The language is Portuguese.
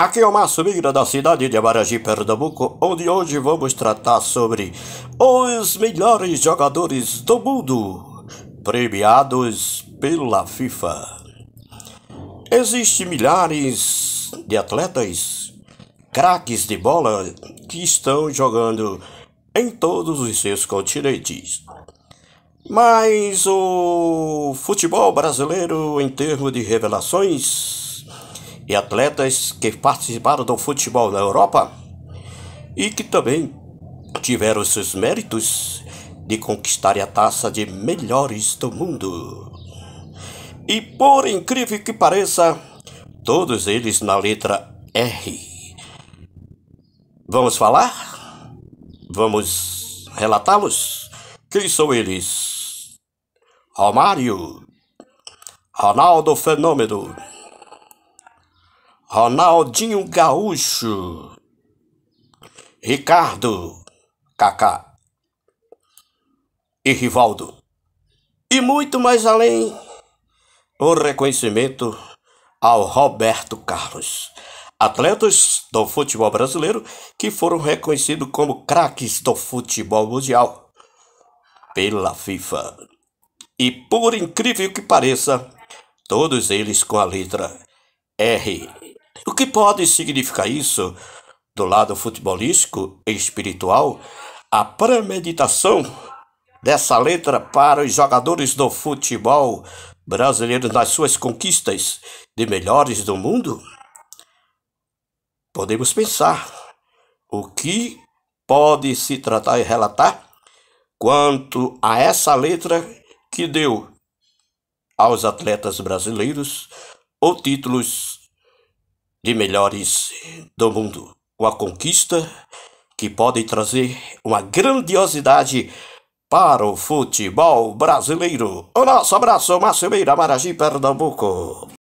Aqui é o Márcio Migra da cidade de Amaragi, Pernambuco, onde hoje vamos tratar sobre os melhores jogadores do mundo premiados pela FIFA. Existem milhares de atletas, craques de bola que estão jogando em todos os seus continentes. Mas o futebol brasileiro, em termos de revelações, e atletas que participaram do futebol na Europa e que também tiveram seus méritos de conquistarem a taça de melhores do mundo. E por incrível que pareça, todos eles na letra R. Vamos falar? Vamos relatá-los? Quem são eles? Romário, Ronaldo Fenômeno. Ronaldinho Gaúcho, Ricardo, Kaká e Rivaldo. E muito mais além, o reconhecimento ao Roberto Carlos. Atletas do futebol brasileiro que foram reconhecidos como craques do futebol mundial pela FIFA. E por incrível que pareça, todos eles com a letra R o que pode significar isso? Do lado futebolístico e espiritual, a premeditação dessa letra para os jogadores do futebol brasileiro nas suas conquistas de melhores do mundo? Podemos pensar o que pode se tratar e relatar quanto a essa letra que deu aos atletas brasileiros ou títulos de melhores eh, do mundo. Uma conquista que pode trazer uma grandiosidade para o futebol brasileiro. O nosso abraço, Márcio Meira, Maragi, Pernambuco.